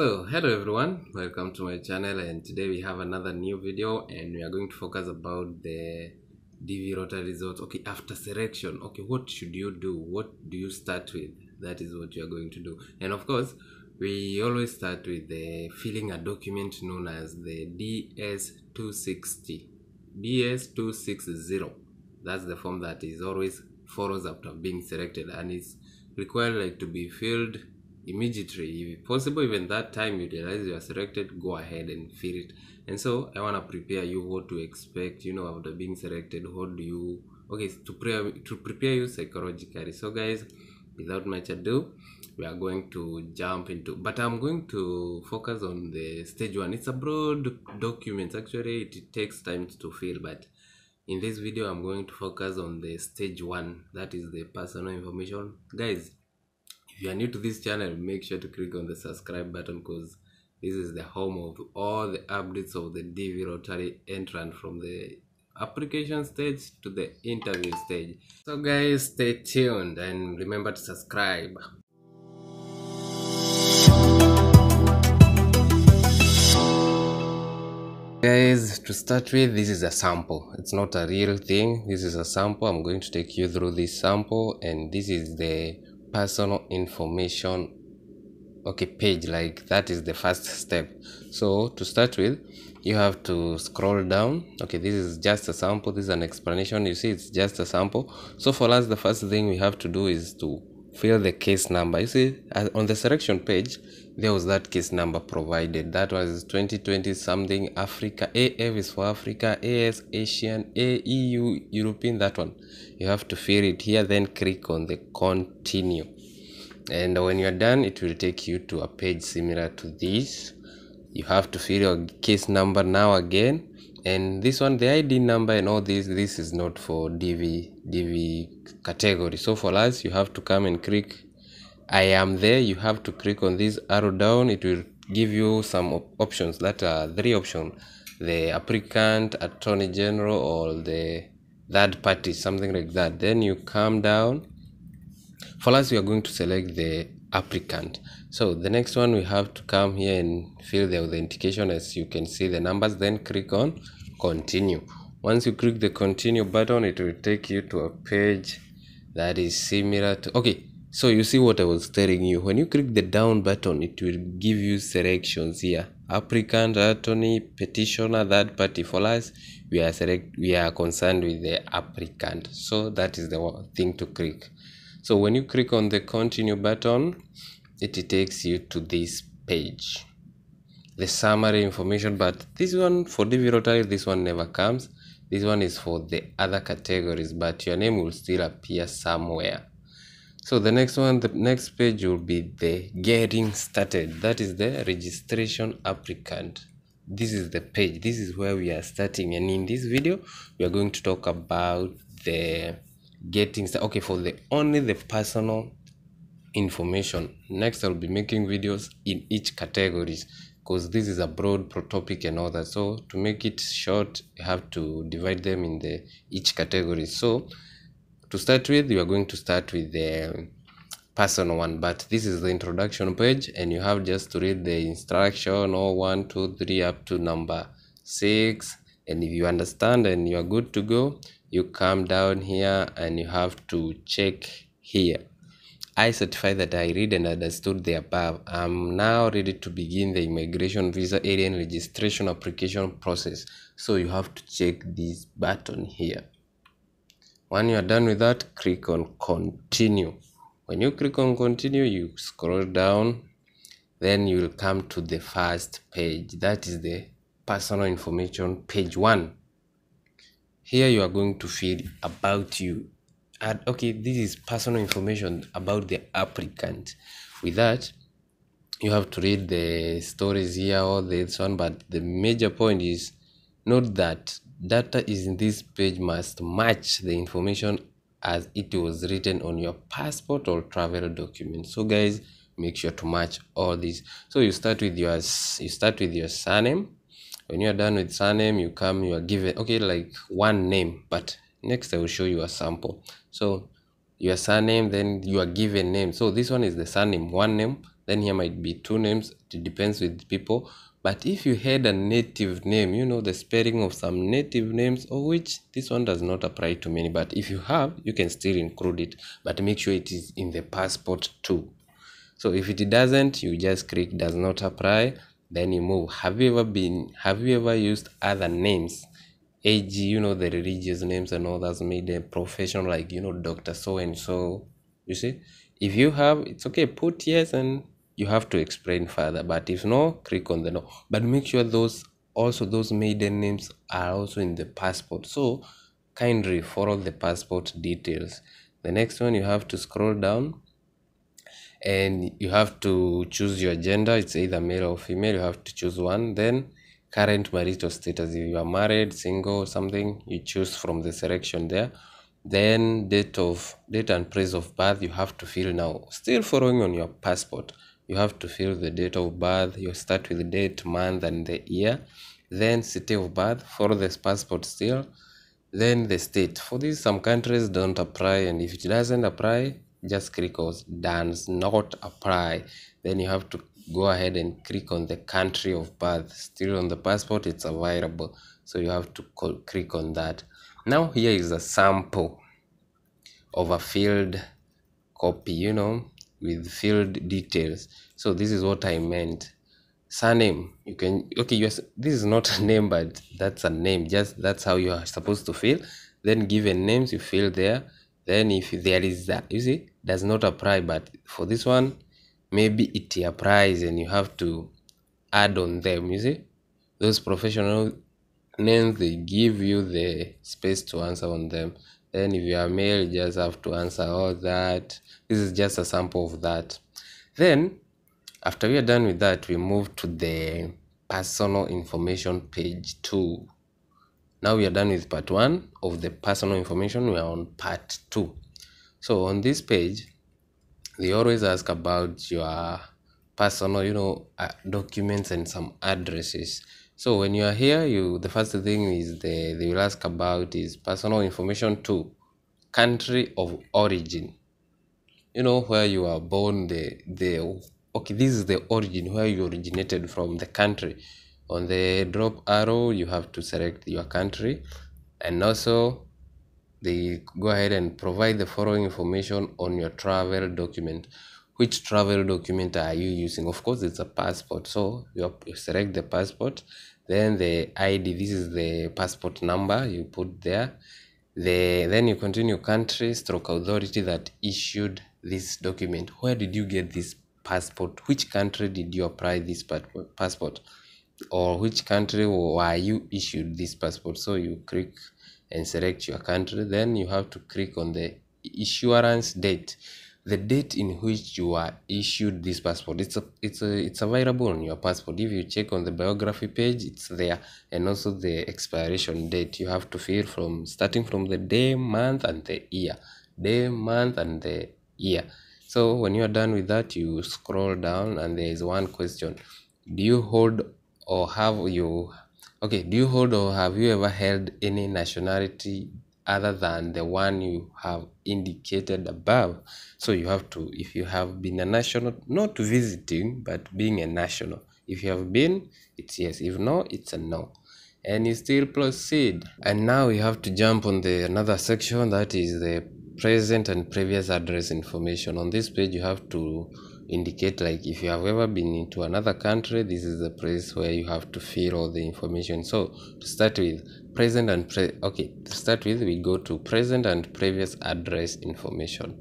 so hello everyone welcome to my channel and today we have another new video and we are going to focus about the dv rota results okay after selection okay what should you do what do you start with that is what you are going to do and of course we always start with the filling a document known as the ds260 ds260 that's the form that is always follows after being selected and it's required like to be filled immediately if possible even that time you realize you are selected go ahead and fill it and so i want to prepare you what to expect you know after being selected what do you okay to prepare to prepare you psychologically so guys without much ado we are going to jump into but i'm going to focus on the stage one it's a broad document actually it takes time to fill but in this video i'm going to focus on the stage one that is the personal information guys you are new to this channel make sure to click on the subscribe button because this is the home of all the updates of the DV Rotary entrant from the application stage to the interview stage so guys stay tuned and remember to subscribe guys to start with this is a sample it's not a real thing this is a sample i'm going to take you through this sample and this is the personal information okay page like that is the first step so to start with you have to scroll down okay this is just a sample this is an explanation you see it's just a sample so for us the first thing we have to do is to fill the case number you see uh, on the selection page there was that case number provided that was 2020 something africa af is for africa as asian a eu european that one you have to fill it here then click on the continue and when you're done it will take you to a page similar to this you have to fill your case number now again and this one the id number and all this this is not for dv dv category so for us you have to come and click i am there you have to click on this arrow down it will give you some op options that are three options the applicant attorney general or the third party something like that then you come down for us we are going to select the applicant So the next one we have to come here and fill the authentication as you can see the numbers then click on continue. Once you click the continue button it will take you to a page that is similar to okay so you see what I was telling you when you click the down button it will give you selections here applicant attorney petitioner third party for us we are select we are concerned with the applicant so that is the thing to click so when you click on the continue button it takes you to this page the summary information but this one for DV Rotary this one never comes this one is for the other categories but your name will still appear somewhere so the next one the next page will be the getting started that is the registration applicant this is the page this is where we are starting and in this video we are going to talk about the getting started okay for the only the personal information next i'll be making videos in each categories because this is a broad topic and all that so to make it short you have to divide them in the each category so to start with you are going to start with the person one but this is the introduction page and you have just to read the instruction or oh, one two three up to number six and if you understand and you are good to go you come down here and you have to check here I certify that I read and understood the above. I'm now ready to begin the immigration visa alien registration application process. So you have to check this button here. When you are done with that, click on continue. When you click on continue, you scroll down, then you will come to the first page. That is the personal information page one. Here you are going to fill about you and okay this is personal information about the applicant with that you have to read the stories here or this one but the major point is note that data is in this page must match the information as it was written on your passport or travel document so guys make sure to match all these so you start with your you start with your surname when you're done with surname you come you are given okay like one name but next i will show you a sample so your surname then your given name so this one is the surname one name then here might be two names it depends with people but if you had a native name you know the spelling of some native names of which this one does not apply to many but if you have you can still include it but make sure it is in the passport too so if it doesn't you just click does not apply then you move have you ever been have you ever used other names AG, you know, the religious names and others made a profession like, you know, doctor so and so. You see, if you have, it's okay, put yes and you have to explain further. But if no, click on the no. But make sure those also those maiden names are also in the passport. So kindly follow the passport details. The next one you have to scroll down and you have to choose your gender. It's either male or female. You have to choose one. Then current marital status if you are married single something you choose from the selection there then date of date and place of birth you have to fill now still following on your passport you have to fill the date of birth you start with the date month and the year then city of birth follow this passport still then the state for this some countries don't apply and if it doesn't apply just click on does not apply then you have to go ahead and click on the country of birth still on the passport it's available so you have to call, click on that now here is a sample of a field copy you know with field details so this is what i meant surname you can okay you this is not a name but that's a name just that's how you are supposed to fill then given names you fill there then if there is that you see does not apply but for this one maybe it your price and you have to add on them you see those professional names they give you the space to answer on them then if you are male you just have to answer all that this is just a sample of that then after we are done with that we move to the personal information page 2 now we are done with part 1 of the personal information we are on part 2 so on this page they always ask about your personal you know uh, documents and some addresses so when you are here you the first thing is the they will ask about is personal information to country of origin you know where you are born the the okay this is the origin where you originated from the country on the drop arrow you have to select your country and also they go ahead and provide the following information on your travel document which travel document are you using of course it's a passport so you select the passport then the id this is the passport number you put there the then you continue country stroke authority that issued this document where did you get this passport which country did you apply this passport or which country were you issued this passport so you click and select your country then you have to click on the issuance date the date in which you are issued this passport it's a, it's a, it's available on your passport if you check on the biography page it's there and also the expiration date you have to fill from starting from the day month and the year day month and the year so when you are done with that you scroll down and there is one question do you hold or have you Okay, do you hold or have you ever held any nationality other than the one you have indicated above? So you have to, if you have been a national, not visiting, but being a national. If you have been, it's yes. If no, it's a no. And you still proceed. And now we have to jump on the another section that is the present and previous address information. On this page, you have to indicate like if you have ever been into another country this is the place where you have to fill all the information so to start with present and pre okay to start with we go to present and previous address information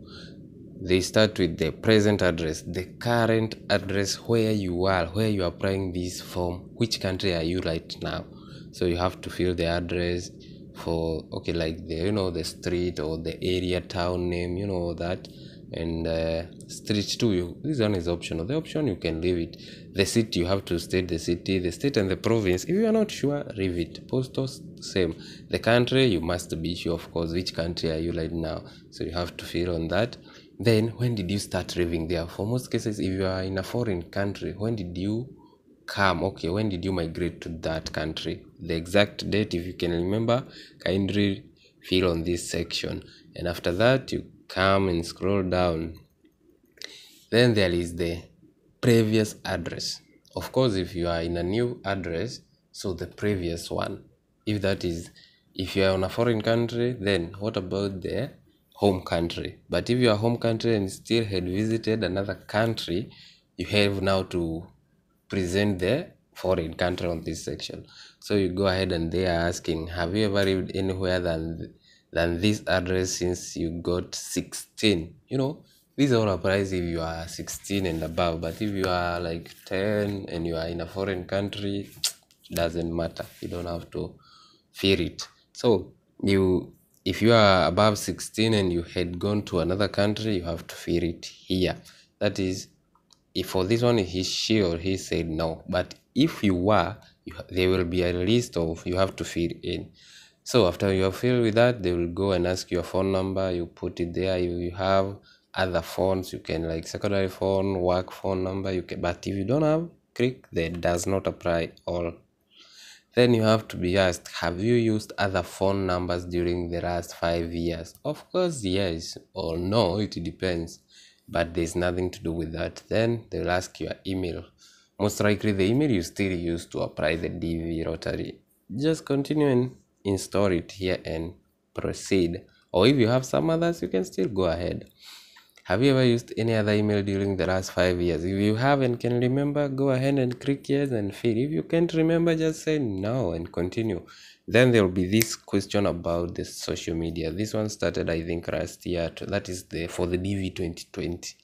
they start with the present address the current address where you are where you are applying this form which country are you right now so you have to fill the address for okay like the you know the street or the area town name you know that and uh, street 2 you, this one is optional the option you can leave it the city you have to state the city the state and the province if you are not sure leave it postal same the country you must be sure of course which country are you right now so you have to fill on that then when did you start living there for most cases if you are in a foreign country when did you come okay when did you migrate to that country the exact date if you can remember kindly fill on this section and after that you come and scroll down then there is the previous address of course if you are in a new address so the previous one if that is if you are on a foreign country then what about the home country but if you are home country and still had visited another country you have now to present the foreign country on this section so you go ahead and they are asking have you ever lived anywhere than than this address since you got 16 you know these all applies if you are 16 and above but if you are like 10 and you are in a foreign country doesn't matter you don't have to fear it so you if you are above 16 and you had gone to another country you have to fear it here that is if for this one he she or he said no but if you were you, there will be a list of you have to fill in so after you are filled with that, they will go and ask your phone number. You put it there. If you have other phones, you can like secondary phone, work phone number. You can, but if you don't have, click that does not apply all. Then you have to be asked, have you used other phone numbers during the last five years? Of course, yes or no, it depends. But there's nothing to do with that. Then they'll ask your email. Most likely the email you still use to apply the DV rotary. Just continuing install it here and proceed or if you have some others you can still go ahead have you ever used any other email during the last five years if you have and can remember go ahead and click yes and fill if you can't remember just say no and continue then there will be this question about the social media this one started i think last year that is the for the dv 2020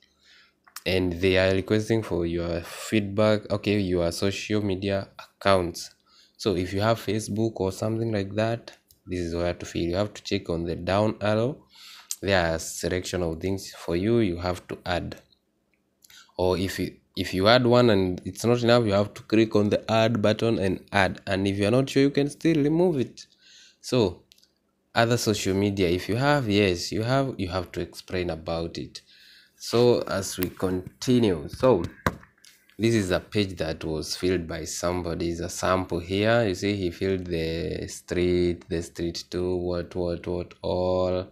and they are requesting for your feedback okay your social media accounts so if you have facebook or something like that this is where to feel. you have to check on the down arrow there are selection of things for you you have to add or if you if you add one and it's not enough you have to click on the add button and add and if you're not sure you can still remove it so other social media if you have yes you have you have to explain about it so as we continue so this is a page that was filled by somebody is a sample here you see he filled the street the street to what what what all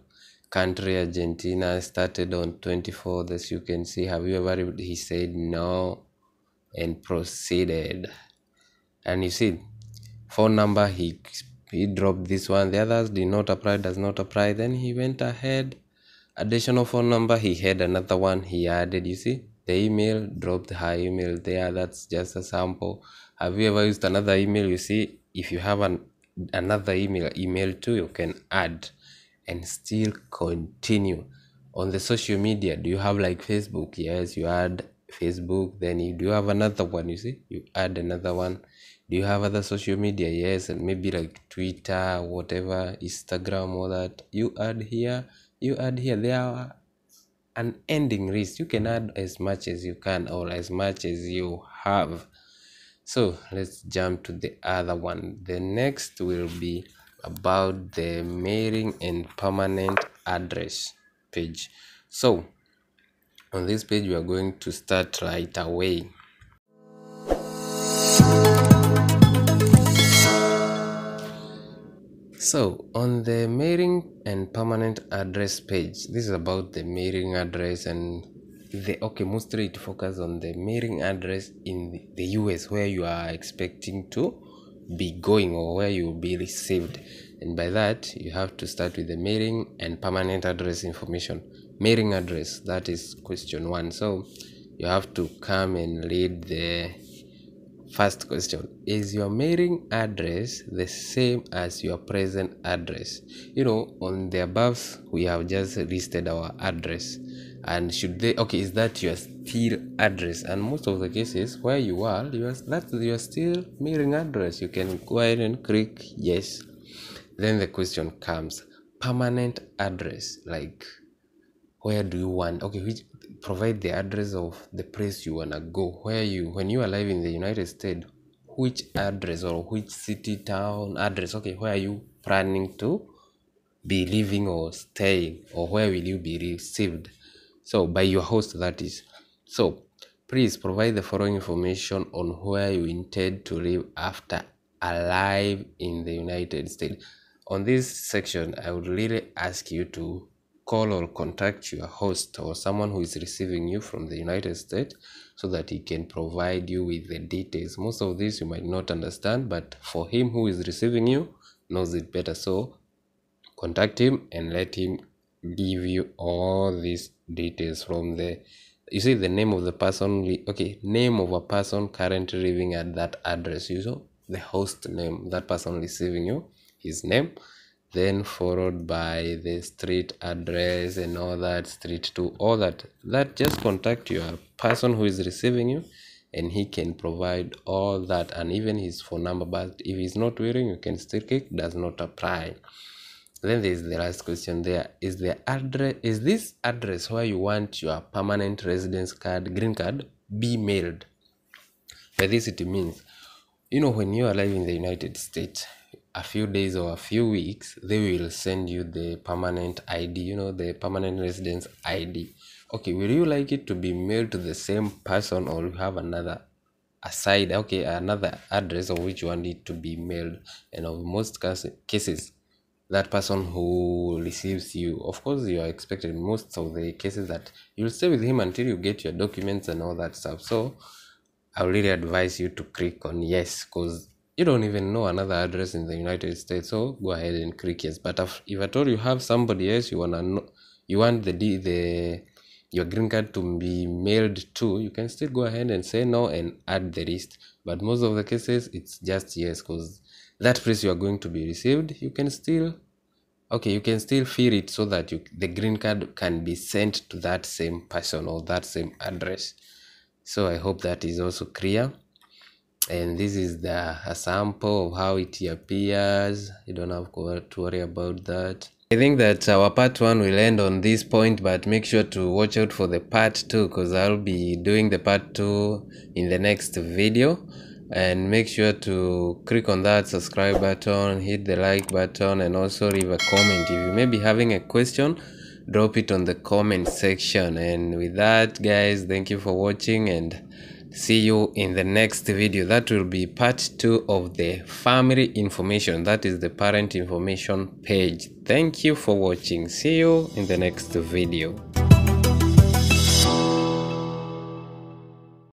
country argentina started on 24th as you can see have you ever he said no and proceeded and you see phone number he he dropped this one the others did not apply does not apply then he went ahead additional phone number he had another one he added you see the email dropped her email there that's just a sample have you ever used another email you see if you have an another email email too you can add and still continue on the social media do you have like facebook yes you add facebook then you do you have another one you see you add another one do you have other social media yes and maybe like twitter whatever instagram all that you add here you add here there are an ending list you can add as much as you can or as much as you have so let's jump to the other one the next will be about the mailing and permanent address page so on this page we are going to start right away So on the mailing and permanent address page, this is about the mailing address and the okay mostly it focuses on the mailing address in the US where you are expecting to be going or where you will be received. And by that you have to start with the mailing and permanent address information. Mailing address that is question one. So you have to come and read the First question Is your mailing address the same as your present address? You know, on the above, we have just listed our address. And should they, okay, is that your still address? And most of the cases where you are, you are that's your still mailing address. You can go ahead and click yes. Then the question comes permanent address, like where do you want, okay, which provide the address of the place you wanna go where you when you arrive in the united states which address or which city town address okay where are you planning to be living or staying or where will you be received so by your host that is so please provide the following information on where you intend to live after arrive in the united states on this section i would really ask you to call or contact your host or someone who is receiving you from the United States so that he can provide you with the details. Most of this you might not understand, but for him who is receiving you knows it better. So contact him and let him give you all these details from the you see the name of the person okay name of a person currently living at that address you know the host name that person receiving you his name then followed by the street address and all that street to all that that just contact your person who is receiving you and he can provide all that and even his phone number but if he's not wearing you can still click does not apply then there's the last question there is the address is this address where you want your permanent residence card green card be mailed by this it means you know when you are living in the united states a few days or a few weeks, they will send you the permanent ID, you know, the permanent residence ID. Okay, will you like it to be mailed to the same person or you have another aside, okay, another address of which you want it to be mailed? And of most cases, that person who receives you, of course, you are expected most of the cases that you'll stay with him until you get your documents and all that stuff. So, I really advise you to click on yes because you don't even know another address in the United States, so go ahead and click yes. But if at all you have somebody else you wanna know, you want the the your green card to be mailed to, you can still go ahead and say no and add the list. But most of the cases, it's just yes, because that place you are going to be received, you can still okay, you can still fill it so that you the green card can be sent to that same person or that same address. So I hope that is also clear. and this is the a sample of how it appears you don't have to worry about that I think that our part one will end on this point, but make sure to watch out for the part two because I'll be doing the part two in the next video. And make sure to click on that subscribe button, hit the like button, and also leave a comment. If you may be having a question, drop it on the comment section. And with that, guys, thank you for watching and see you in the next video that will be part two of the family information that is the parent information page thank you for watching see you in the next video